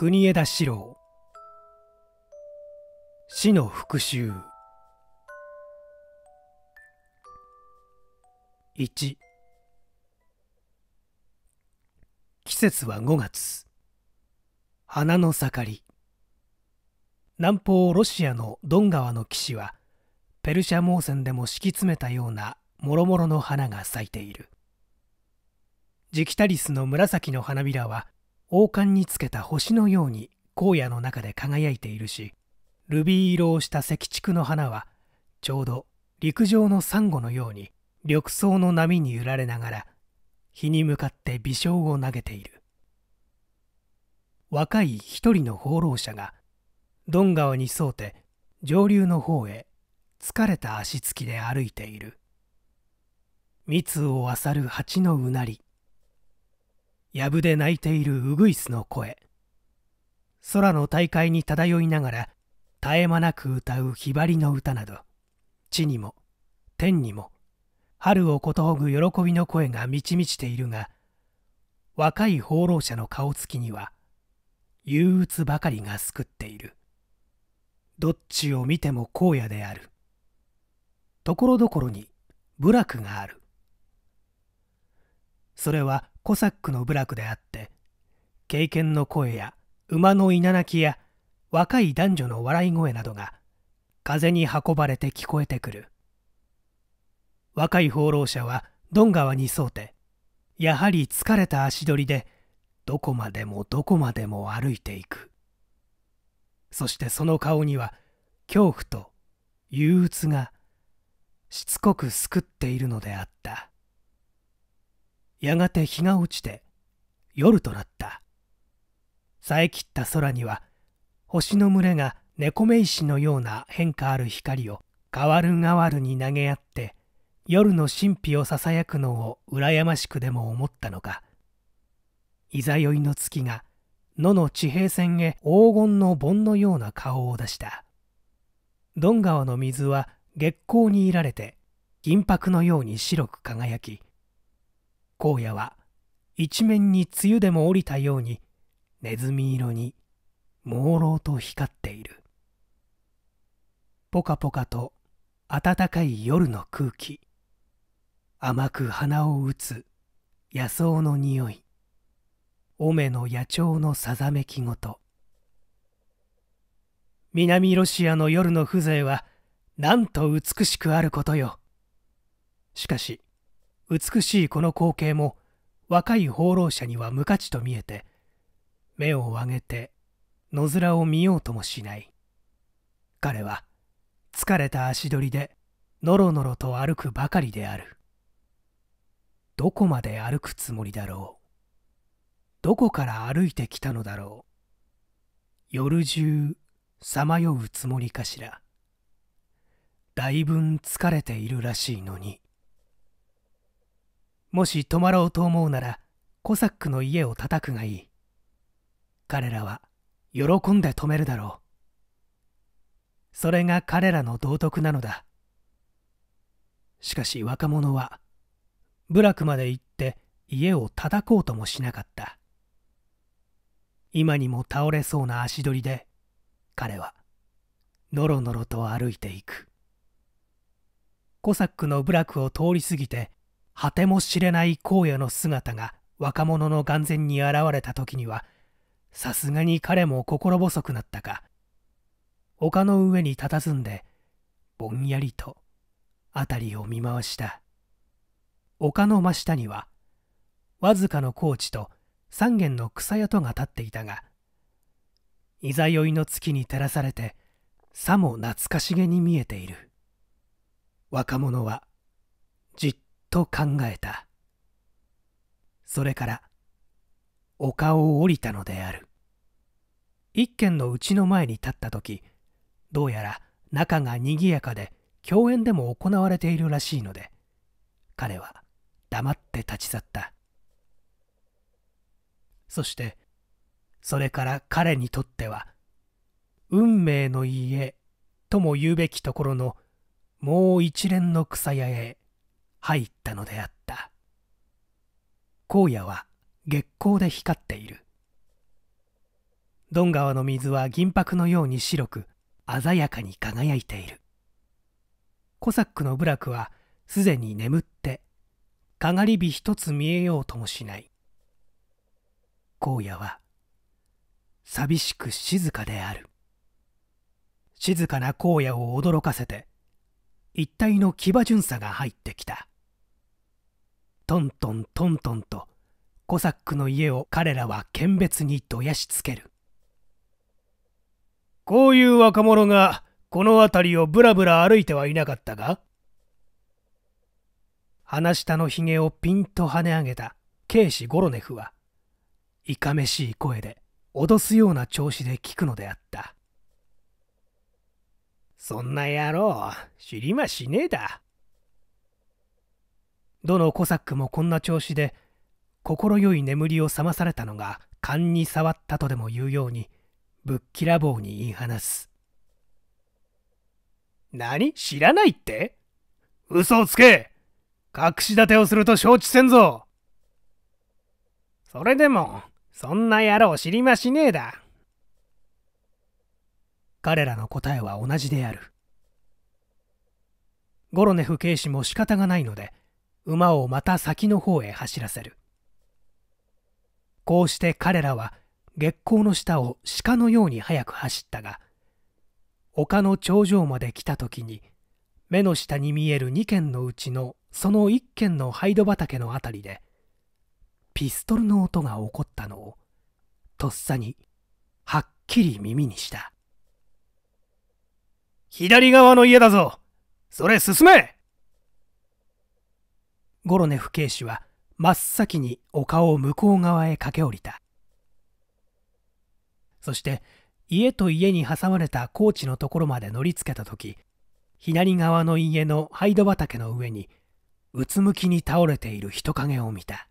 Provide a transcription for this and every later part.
国枝四郎死の復讐1季節は5月花の盛り南方ロシアのドン川の岸はペルシャ盲線でも敷き詰めたようなもろもろの花が咲いているジキタリスの紫の花びらは王冠につけた星のように荒野の中で輝いているしルビー色をした石竹の花はちょうど陸上のサンゴのように緑藻の波に揺られながら日に向かって微笑を投げている若い一人の放浪者がドン川に沿うて上流の方へ疲れた足つきで歩いている蜜を漁る蜂のうなり藪で鳴いているウグイスの声空の大海に漂いながら絶え間なく歌うひばりの歌など地にも天にも春をことほぐ喜びの声が満ち満ちているが若い放浪者の顔つきには憂鬱ばかりがすくっているどっちを見ても荒野であるところどころに部落があるそれはコサックの部落であって経験の声や馬の稲鳴きや若い男女の笑い声などが風に運ばれて聞こえてくる若い放浪者はドン川に沿うてやはり疲れた足取りでどこまでもどこまでも歩いていくそしてその顔には恐怖と憂鬱がしつこくすくっているのであったやがて日が落ちて夜となったさえ切った空には星の群れが猫目石のような変化ある光を変わる変わるに投げ合って夜の神秘をささやくのを羨ましくでも思ったのかいざ酔いの月が野の地平線へ黄金の盆のような顔を出したドン川の水は月光にいられて銀箔のように白く輝き荒野は一面に梅雨でも降りたようにネズミ色に朦朧と光っているポカポカと暖かい夜の空気甘く鼻を打つ野草の匂いオメの野鳥のさざめきごと南ロシアの夜の風情はなんと美しくあることよしかし美しいこの光景も若い放浪者には無価値と見えて目を上げて野面を見ようともしない彼は疲れた足取りでのろのろと歩くばかりであるどこまで歩くつもりだろうどこから歩いてきたのだろう夜中さまようつもりかしらだいぶん疲れているらしいのに。もし泊まろうと思うならコサックの家を叩くがいい彼らは喜んで止めるだろうそれが彼らの道徳なのだしかし若者は部落まで行って家を叩こうともしなかった今にも倒れそうな足取りで彼はのろのろと歩いていくコサックの部落を通り過ぎて果ても知れない荒野の姿が若者の眼前に現れた時にはさすがに彼も心細くなったか丘の上に佇んでぼんやりと辺りを見回した丘の真下にはわずかの高地と三軒の草屋とが立っていたがいざ酔いの月に照らされてさも懐かしげに見えている若者はじっと考えたそれから丘を降りたのである一軒のうちの前に立った時どうやら仲がにぎやかで共演でも行われているらしいので彼は黙って立ち去ったそしてそれから彼にとっては運命の家とも言うべきところのもう一連の草屋へ入ったのであった荒野は月光で光っているドン川の水は銀箔のように白く鮮やかに輝いているコサックの部落はすでに眠ってかがり火一つ見えようともしない荒野は寂しく静かである静かな荒野を驚かせて一体の騎馬巡査が入ってきたトントントントンとコサックの家を彼らは見別にどやしつけるこういう若者がこの辺りをぶらぶら歩いてはいなかったか鼻下のひげをピンと跳ね上げた警視ゴロネフはいかめしい声で脅すような調子で聞くのであったそんな野郎、知りましねえだ。どのコサックもこんな調子で、快い眠りを覚まされたのが勘に触ったとでも言うように、ぶっきらぼうに言い放す。何知らないって嘘をつけ隠し立てをすると承知せんぞそれでも、そんな野郎知りましねえだ。彼らの答えは同じであるゴロネフ警視も仕方がないので馬をまた先の方へ走らせるこうして彼らは月光の下を鹿のように速く走ったが丘の頂上まで来た時に目の下に見える2軒のうちのその1軒のハイド畑の辺りでピストルの音が起こったのをとっさにはっきり耳にした。左側の家だぞそれ進めゴロネフ警視は真っ先に丘を向こう側へ駆け下りたそして家と家に挟まれた高地のところまで乗りつけた時左側の家のハイド畑の上にうつむきに倒れている人影を見た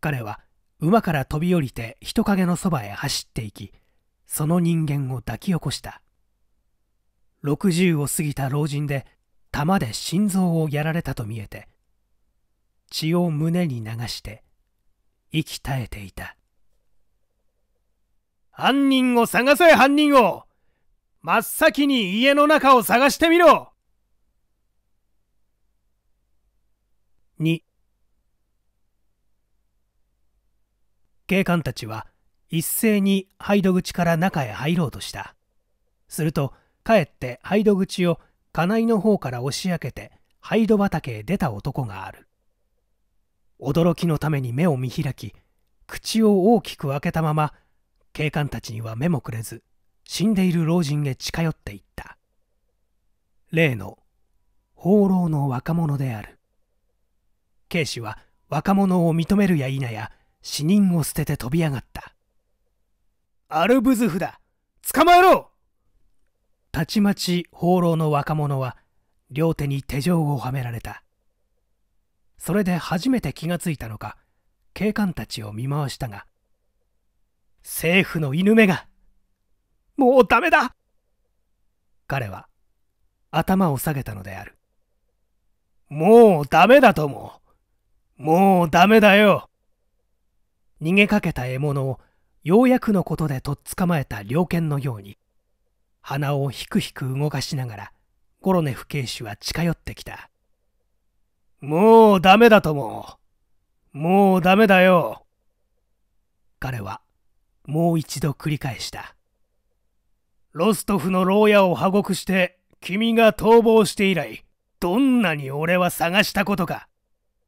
彼は馬から飛び降りて人影のそばへ走っていきその人間を抱き起こした60を過ぎた老人で弾で心臓をやられたと見えて血を胸に流して息絶えていた犯人を探せ犯人を真っ先に家の中を探してみろ2警官たちは一斉にハイド口から中へ入ろうとしたすると帰ってハイド口を家内の方から押し開けてハイド畑へ出た男がある驚きのために目を見開き口を大きく開けたまま警官たちには目もくれず死んでいる老人へ近寄っていった例の放浪の若者である警視は若者を認めるや否や死人を捨てて飛び上がったアルブズフだ捕まえろたちまち放浪の若者は両手に手錠をはめられたそれで初めて気がついたのか警官たちを見回したが政府の犬目がもうダメだ彼は頭を下げたのであるもうダメだとももうダメだよ逃げかけた獲物をようやくのことでとっ捕まえた猟犬のように鼻をひくひく動かしながら、ゴロネフ警視は近寄ってきた。もうダメだとも。もうダメだよ。彼は、もう一度繰り返した。ロストフの牢屋を破獄して、君が逃亡して以来、どんなに俺は探したことか。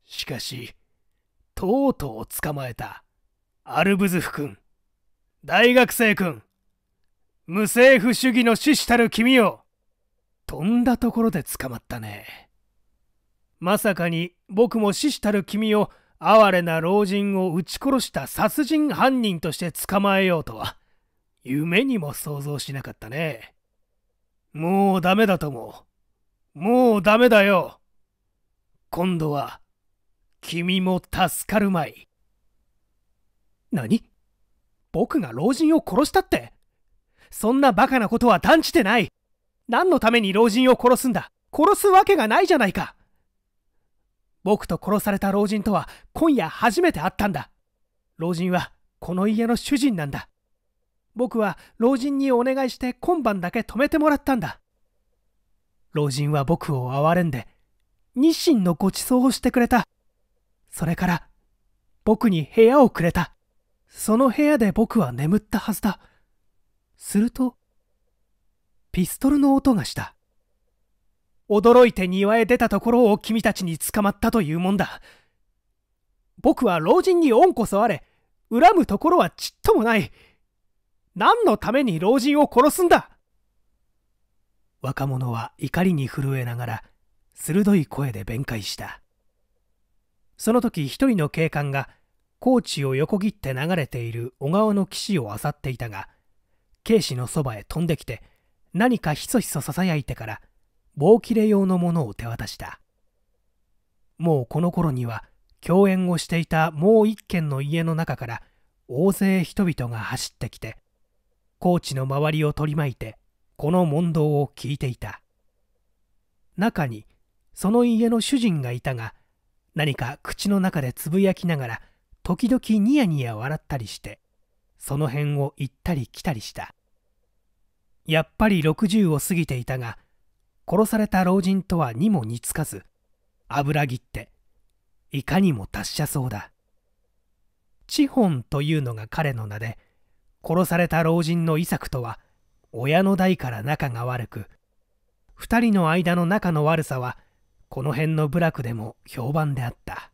しかし、とうとう捕まえた。アルブズフ君、大学生君、無政府主義の死したる君を飛んだところで捕まったねまさかに僕も死したる君を哀れな老人を撃ち殺した殺人犯人として捕まえようとは夢にも想像しなかったねもうダメだと思うもうダメだよ今度は君も助かるまい何僕が老人を殺したってそんなバカなことは断じてない何のために老人を殺すんだ殺すわけがないじゃないか僕と殺された老人とは今夜初めて会ったんだ老人はこの家の主人なんだ僕は老人にお願いして今晩だけ泊めてもらったんだ老人は僕を憐れんで日清のごちそうをしてくれたそれから僕に部屋をくれたその部屋で僕は眠ったはずだするとピストルの音がした驚いて庭へ出たところを君たちに捕まったというもんだ僕は老人に恩こそあれ恨むところはちっともない何のために老人を殺すんだ若者は怒りに震えながら鋭い声で弁解したその時一人の警官が高知を横切って流れている小川の岸を漁っていたが警視のそばへ飛んできて何かひそひそささやいてから棒切れ用のものを手渡したもうこの頃には共演をしていたもう一軒の家の中から大勢人々が走ってきて高知の周りを取り巻いてこの問答を聞いていた中にその家の主人がいたが何か口の中でつぶやきながら時々ニヤニヤ笑ったりしてその辺を行ったり来たりしたやっぱり60を過ぎていたが殺された老人とはにも似つかず油切っていかにも達者そうだ地本というのが彼の名で殺された老人の遺作とは親の代から仲が悪く2人の間の仲の悪さはこの辺の部落でも評判であった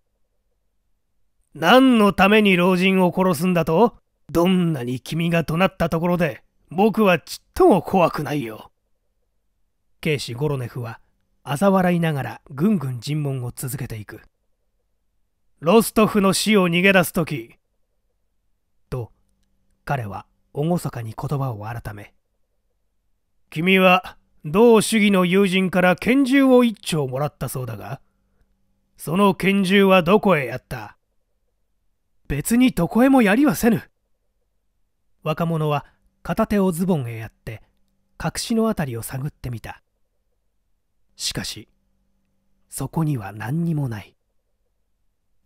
何のために老人を殺すんだとどんなに君が怒鳴ったところで僕はちっとも怖くないよ。警視ゴロネフは嘲笑いながらぐんぐん尋問を続けていく。ロストフの死を逃げ出す時と彼は厳かに言葉を改め君は同主義の友人から拳銃を一丁もらったそうだがその拳銃はどこへやった別にどこへもやりはせぬ若者は片手をズボンへやって隠しの辺りを探ってみたしかしそこには何にもない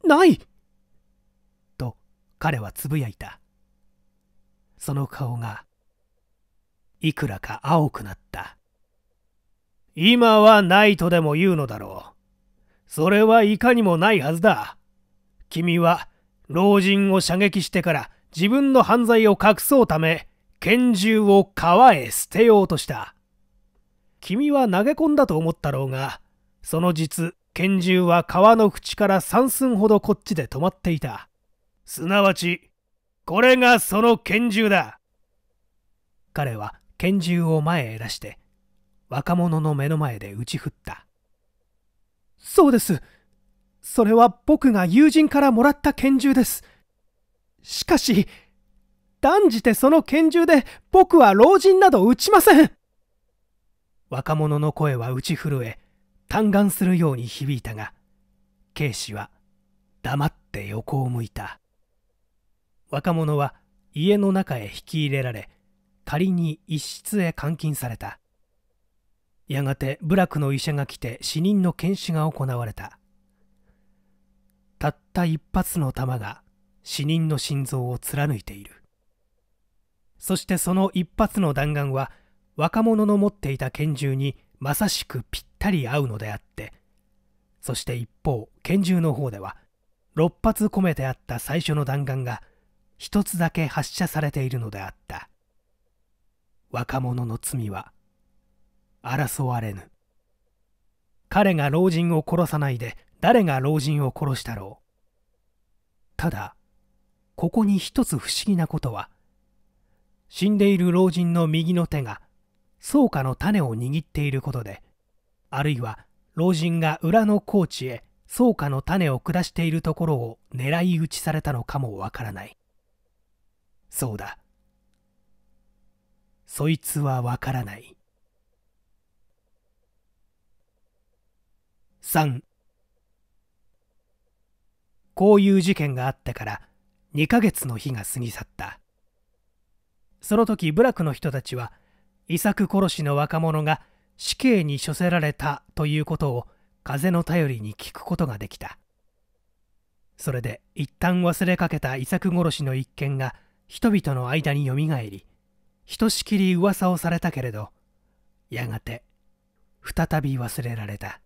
ないと彼はつぶやいたその顔がいくらか青くなった今はないとでも言うのだろうそれはいかにもないはずだ君は老人を射撃してから自分の犯罪を隠そうため拳銃を川へ捨てようとした。君は投げ込んだと思ったろうが、その実、拳銃は川の縁から3寸ほどこっちで止まっていた。すなわち、これがその拳銃だ。彼は拳銃を前へ出して、若者の目の前で打ち振った。そうです。それは僕が友人からもらった拳銃です。しかし、断じてその拳銃で僕は老人など撃ちません若者の声は打ち震え嘆願するように響いたが警視は黙って横を向いた若者は家の中へ引き入れられ仮に一室へ監禁されたやがて部落の医者が来て死人の検視が行われたたった一発の弾が死人の心臓を貫いているそしてその一発の弾丸は若者の持っていた拳銃にまさしくぴったり合うのであってそして一方拳銃の方では6発込めてあった最初の弾丸が1つだけ発射されているのであった若者の罪は争われぬ彼が老人を殺さないで誰が老人を殺したろうただここに一つ不思議なことは死んでいる老人の右の手が草加の種を握っていることであるいは老人が裏の高地へ草加の種を下しているところを狙い撃ちされたのかもわからないそうだそいつはわからない3こういう事件があってから2ヶ月の日が過ぎ去ったその時部落の人たちは伊作殺しの若者が死刑に処せられたということを風の頼りに聞くことができたそれで一旦忘れかけた伊作殺しの一件が人々の間によみがえりひとしきり噂をされたけれどやがて再び忘れられた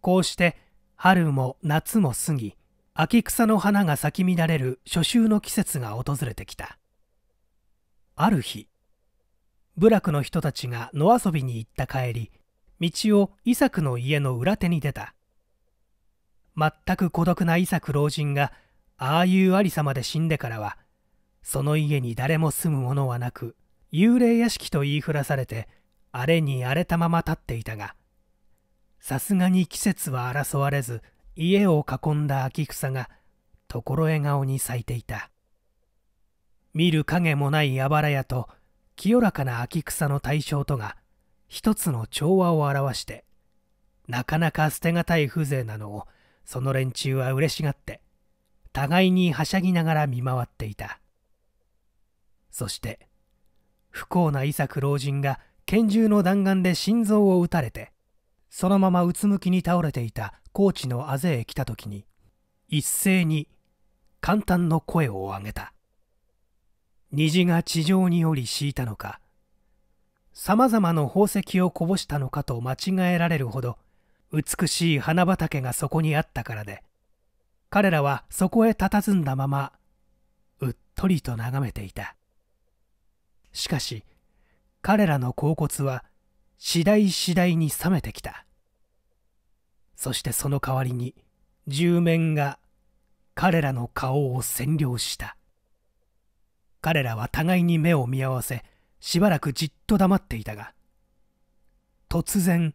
こうして春も夏も過ぎ秋草の花が咲き乱れる初秋の季節が訪れてきたある日部落の人たちが野遊びに行った帰り道をイサクの家の裏手に出た全く孤独なイサク老人がああいうありさまで死んでからはその家に誰も住む者はなく幽霊屋敷と言いふらされて荒れに荒れたまま立っていたがさすがに季節は争われず家を囲んだ秋草が所笑顔に咲いていた見る影もないあばら屋と清らかな秋草の対象とが一つの調和を表してなかなか捨てがたい風情なのをその連中は嬉しがって互いにはしゃぎながら見回っていたそして不幸な伊作老人が拳銃の弾丸で心臓を撃たれてそのままうつむきに倒れていた高知のあぜへ来た時に一斉に簡単の声を上げた虹が地上に降り敷いたのかさまざまな宝石をこぼしたのかと間違えられるほど美しい花畑がそこにあったからで彼らはそこへ佇んだままうっとりと眺めていたしかし彼らの甲骨は次第次第に冷めてきたそしてその代わりに住面が彼らの顔を占領した彼らは互いに目を見合わせしばらくじっと黙っていたが突然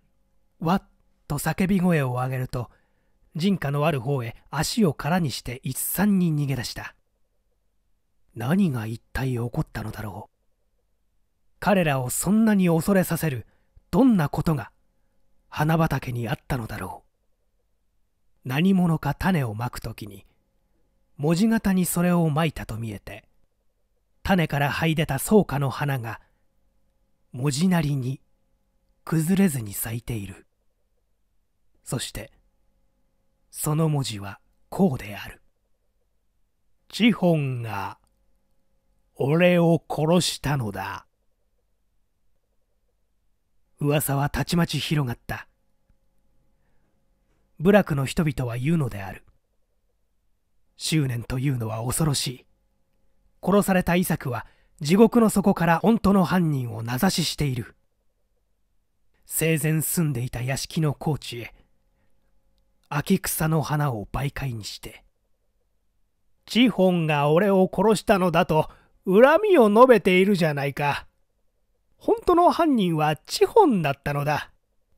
わっと叫び声を上げると人家のある方へ足を空にして一三に逃げ出した何が一体起こったのだろう彼らをそんなに恐れさせるどんなことが花畑にあったのだろう何者か種をまく時に文字型にそれをまいたと見えて種から這い出た草花の花が文字なりに崩れずに咲いているそしてその文字はこうであるホ本が俺を殺したのだ噂はたちまち広がった部落の人々は言うのである執念というのは恐ろしい殺されたイサクは地獄の底から本当の犯人を名指ししている生前住んでいた屋敷の高地へ秋草の花を媒介にしてチホンが俺を殺したのだと恨みを述べているじゃないか本当の犯人はチホンだったのだ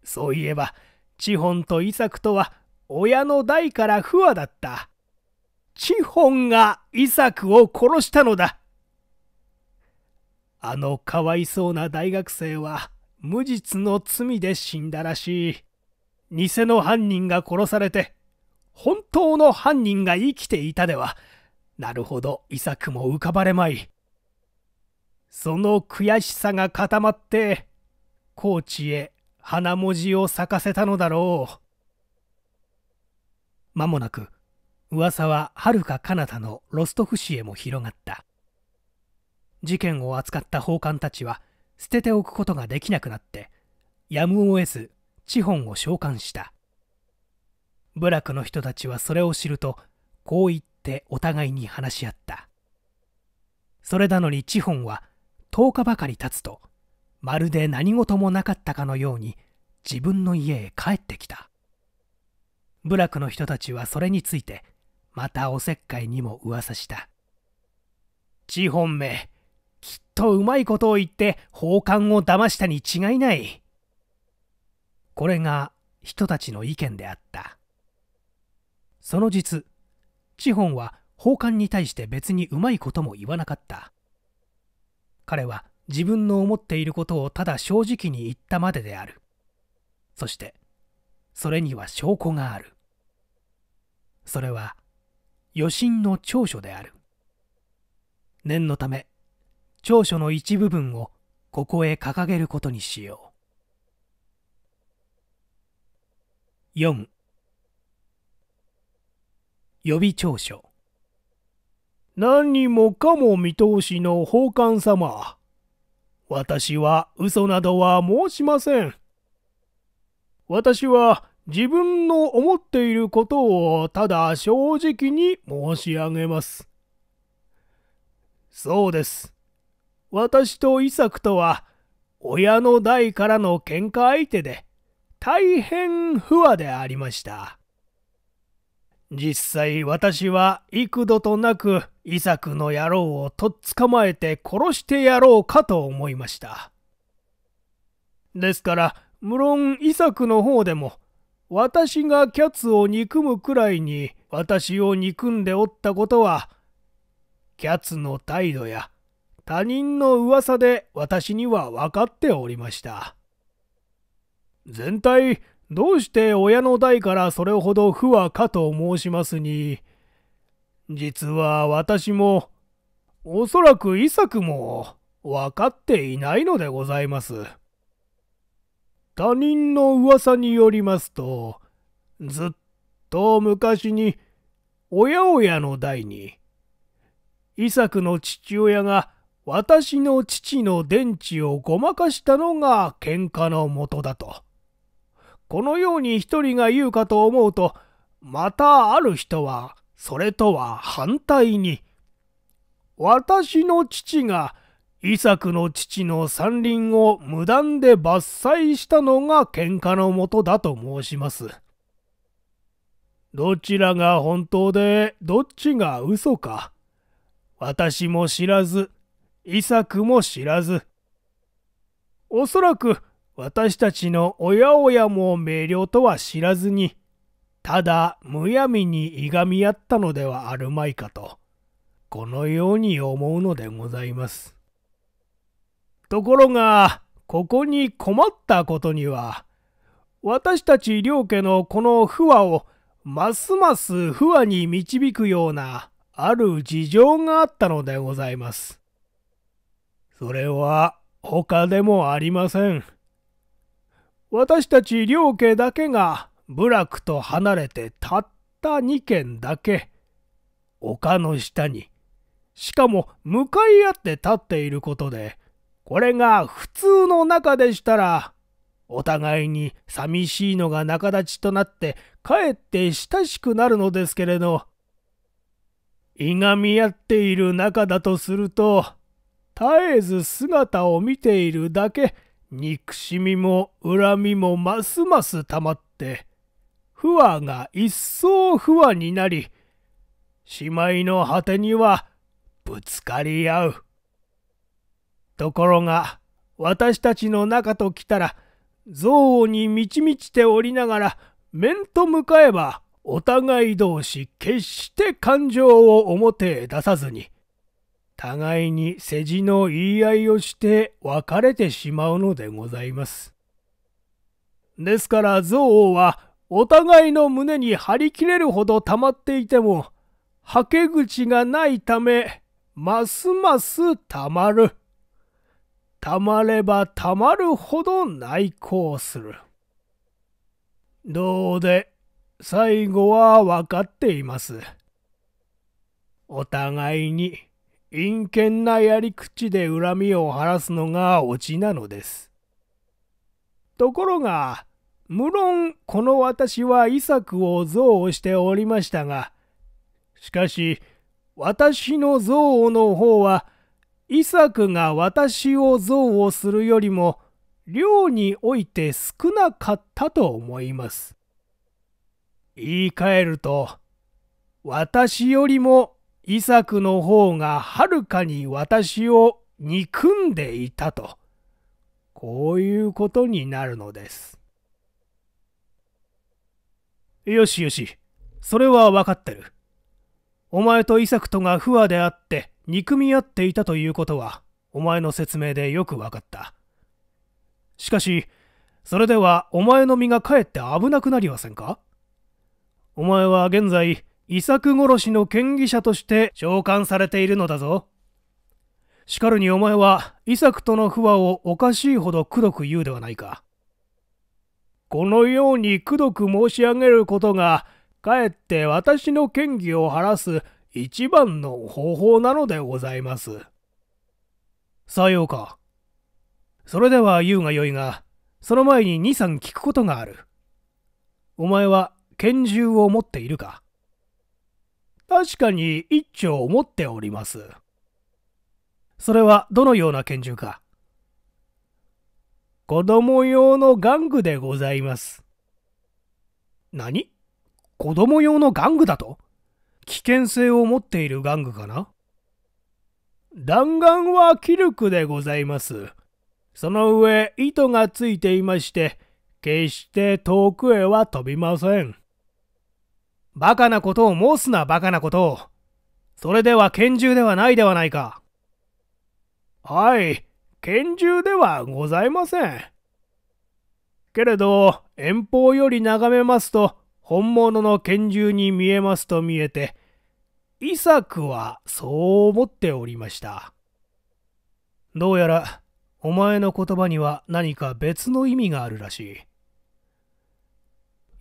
そういえばチホンとイサクとは親の代から不和だった。チホンがイサクを殺したのだ。あのかわいそうな大学生は無実の罪で死んだらしい。偽の犯人が殺されて、本当の犯人が生きていたでは、なるほど、イサクも浮かばれまい。その悔しさが固まって、高知へ花文字を咲かせたのだろう。間もなく、噂ははるか彼方のロストフ市へも広がった。事件を扱った法官たちは、捨てておくことができなくなって、やむを得ず、地ンを召喚した。部落の人たちはそれを知ると、こう言ってお互いに話し合った。それなのに地ンは10日ばかり経つと、まるで何事もなかったかのように自分の家へ帰ってきた部落の人たちはそれについてまたおせっかいにも噂した地本めきっとうまいことを言って宝冠を騙したに違いないこれが人たちの意見であったその実地本は宝冠に対して別にうまいことも言わなかった彼は自分の思っていることをただ正直に言ったまでである。そして、それには証拠がある。それは、余震の長所である。念のため、長所の一部分をここへ掲げることにしよう。4予備長所何もかも見通しの奉還様。私は嘘などは申しません。私は自分の思っていることをただ正直に申し上げます。そうです。私とイサクとは、親の代からの喧嘩相手で、大変不和でありました。実際私は幾度となくイサクの野郎をとっ捕まえて殺してやろうかと思いました。ですから、無論イサクの方でも、私がキャツを憎むくらいに私を憎んでおったことは、キャツの態度や他人の噂で私には分かっておりました。全体どうして親の代からそれほど不和かと申しますに、実は私も、おそらく伊作も分かっていないのでございます。他人の噂によりますと、ずっと昔に、親親の代に、伊作の父親が私の父の電池をごまかしたのが喧嘩の元だと。このように一人が言うかと思うと、またある人は、それとは反対に、私の父が、イサクの父の山林を無断で伐採したのが喧嘩のもとだと申します。どちらが本当でどっちが嘘か。私も知らず、イサクも知らず。おそらく私たちの親親も明瞭とは知らずに、ただむやみにいがみ合ったのではあるまいかと、このように思うのでございます。ところが、ここに困ったことには、私たち両家のこの不和をますます不和に導くようなある事情があったのでございます。それは他でもありません。私たち両家だけが部落と離れてたった2軒だけ丘の下にしかも向かい合って立っていることでこれが普通の中でしたらお互いに寂しいのが仲立ちとなってかえって親しくなるのですけれどいがみ合っている仲だとすると絶えず姿を見ているだけ憎しみも恨みもますますたまって不和が一層不和になりしまいの果てにはぶつかり合うところが私たちの中と来たら憎悪に満ち満ちておりながら面と向かえばお互い同士決して感情を表へ出さずに互いに世辞の言い合いをして別れてしまうのでございます。ですから憎悪はお互いの胸に張り切れるほど溜まっていても、はけ口がないため、ますます溜まる。溜まれば溜まるほど内向する。どうで、最後は分かっています。お互いに陰険なやり口で恨みを晴らすのがオチなのです。ところが、無論この私はイサクを憎悪しておりましたが、しかし、私の憎悪の方は、イサクが私を憎悪するよりも、量において少なかったと思います。言い換えると、私よりもイサクの方がはるかに私を憎んでいたと、こういうことになるのです。よしよし、それは分かってる。お前とイサクとが不和であって憎み合っていたということは、お前の説明でよく分かった。しかし、それではお前の身がかえって危なくなりませんかお前は現在、イ作殺しの権威者として召喚されているのだぞ。しかるにお前は伊作との不和をおかしいほどくどく言うではないか。このようにくどく申し上げることが、かえって私の権威を晴らす一番の方法なのでございます。さようか。それでは言うがよいが、その前に二三聞くことがある。お前は拳銃を持っているか確かに一丁持っております。それはどのような拳銃か子供用の玩具でございます。何子供用の玩具だと危険性を持っている玩具かな弾丸は気力でございます。その上、糸がついていまして、決して遠くへは飛びません。バカなことを申すな、バカなことを。それでは拳銃ではないではないか。はい、拳銃ではございません。けれど、遠方より眺めますと、本物の拳銃に見えますと見えて、イサクはそう思っておりました。どうやら、お前の言葉には何か別の意味があるらしい。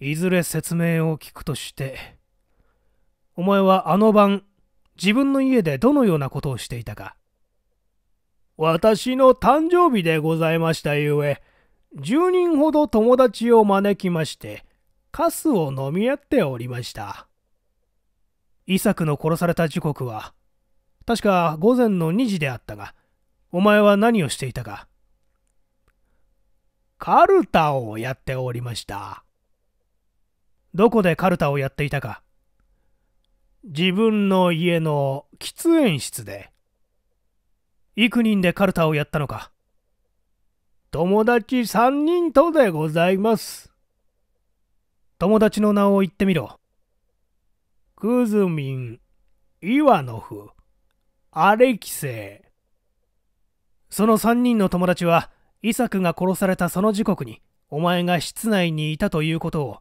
いずれ説明を聞くとして、お前はあの晩、自分の家でどのようなことをしていたか。私の誕生日でございましたゆえ、10人ほど友達を招きまして、カスを飲み合っておりました。イサクの殺された時刻は、確か午前の2時であったが、お前は何をしていたか。カルタをやっておりました。どこでカルタをやっていたか。自分の家の喫煙室で。幾人でカルタをやったのか。友達3人とでございます。友達の名を言ってみろ。クズミン、イワノフ、アレキセイ。その3人の友達は、イサクが殺されたその時刻に、お前が室内にいたということを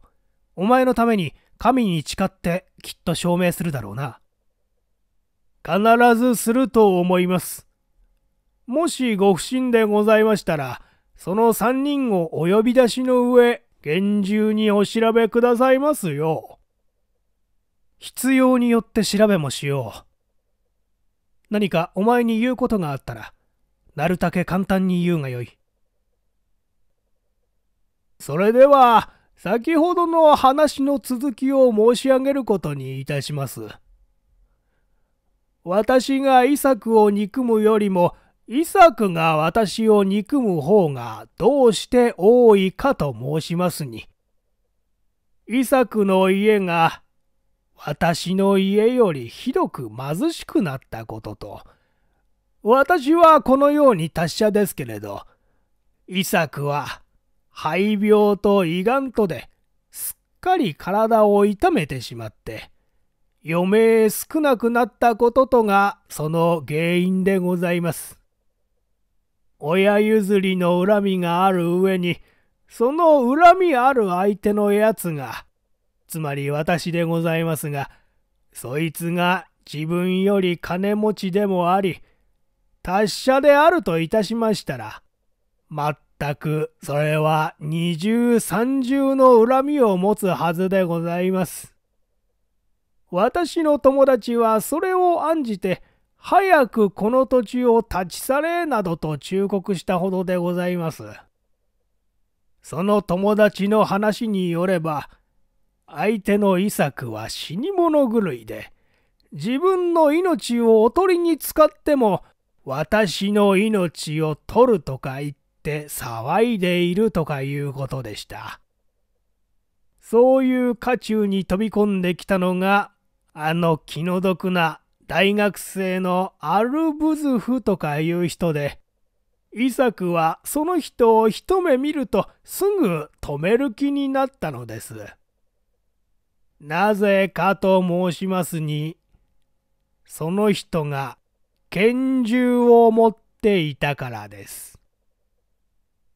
お前のために神に誓ってきっと証明するだろうな。必ずすると思います。もしご不審でございましたら、その三人をお呼び出しの上、厳重にお調べくださいますよ。必要によって調べもしよう。何かお前に言うことがあったら、なるたけ簡単に言うがよい。それでは、先ほどの話の続きを申し上げることにいたします。私がイサクを憎むよりも、イサクが私を憎む方がどうして多いかと申しますに。イサクの家が私の家よりひどく貧しくなったことと、私はこのように達者ですけれど、イサクは肺病と胃がんとですっかり体を痛めてしまって余命少なくなったこととがその原因でございます。親譲りの恨みがある上にその恨みある相手のやつがつまり私でございますがそいつが自分より金持ちでもあり達者であるといたしましたら、またく、それは二重三重の恨みを持つはずでございます。私の友達はそれを案じて、早くこの土地を立ち去れなどと忠告したほどでございます。その友達の話によれば、相手の遺作は死に物狂いで、自分の命をおとりに使っても、私の命を取るとか言っって騒いでいるとかいうことでした。そういう渦中に飛び込んできたのが、あの気の毒な大学生のアルブズフとかいう人で、イサクはその人を一目見るとすぐ止める気になったのです。なぜかと申しますに、その人が拳銃を持っていたからです。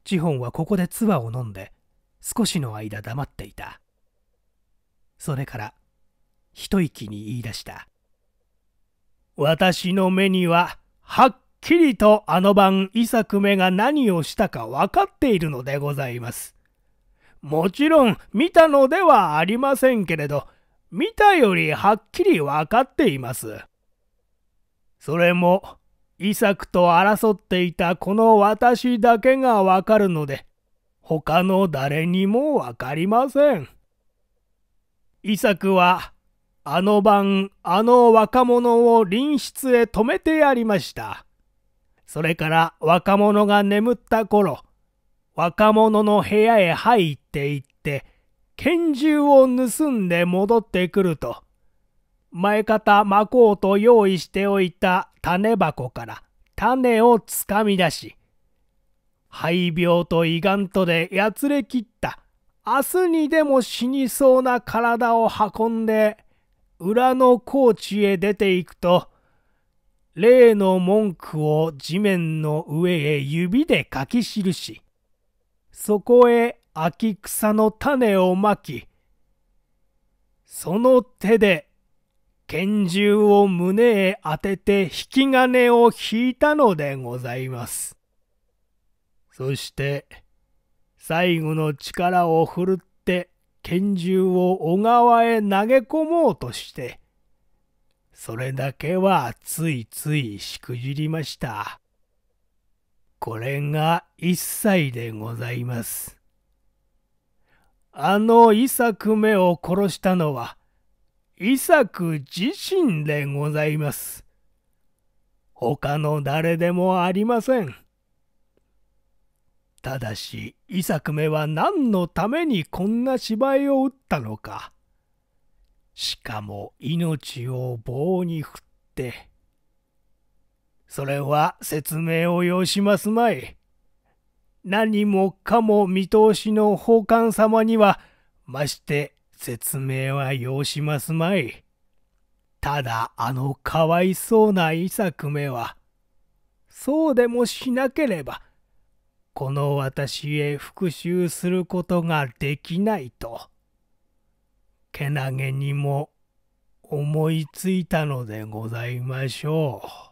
ジホンはここでツアを飲んで少しの間黙っていたそれから一息に言い出した私の目にははっきりとあの晩イサクメが何をしたか分かっているのでございますもちろん見たのではありませんけれど見たよりはっきり分かっていますそれもイサクと争っていたこの私だけがわかるので、他の誰にもわかりません。イサクは、あの晩、あの若者を隣室へ止めてやりました。それから若者が眠った頃、若者の部屋へ入っていって、拳銃を盗んで戻ってくると、前方まこうと用意しておいた種箱から種をつかみ出し、肺病と胃がんとでやつれきった、明日にでも死にそうな体を運んで、裏の高地へ出ていくと、例の文句を地面の上へ指で書き記し、そこへ秋草の種をまき、その手で拳銃を胸へ当てて引き金を引いたのでございます。そして、最後の力を振るって拳銃を小川へ投げ込もうとして、それだけはついついしくじりました。これが一切でございます。あの伊作目を殺したのは、イサク自身でございます。他の誰でもありません。ただし、イサクめは何のためにこんな芝居を打ったのか。しかも命を棒に振って。それは説明を要しますまい。何もかも見通しの宝冠様には、まして説明は要しますまい。ただあのかわいそうなさ作めは、そうでもしなければ、この私へ復讐することができないと、けなげにも思いついたのでございましょう。